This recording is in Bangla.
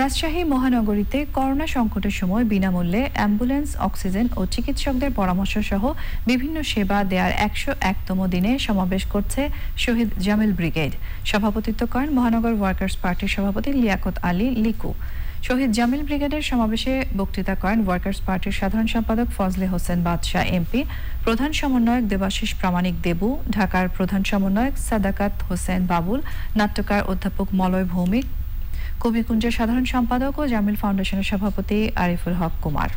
রাজশাহী মহানগরীতে করোনা সংকটের সময় বিনামূল্যে অ্যাম্বুলেন্স অক্সিজেন ও চিকিৎসকদের পরামর্শ সহ বিভিন্ন সেবা দেয়ার একশো একতম দিনে সমাবেশ করছে শহীদ জামিল ব্রিগেড সভাপতিত্ব করেন মহানগর ওয়ার্কার্স পার্টির সভাপতি লিয়াকত আলী লিকু শহীদ জামিল ব্রিগেডের সমাবেশে বক্তৃতা করেন ওয়ার্কার্স পার্টির সাধারণ সম্পাদক ফজলে হোসেন বাদশাহ এমপি প্রধান সমন্বয়ক দেবাশিস প্রামাণিক দেবু ঢাকার প্রধান সমন্বয়ক সাদাকাত হোসেন বাবুল নাট্যকার অধ্যাপক মলয় ভৌমিক কবিকুঞ্জের সাধারণ সম্পাদক ও জামিল ফাউন্ডেশনের সভাপতি আরিফুল হক কুমার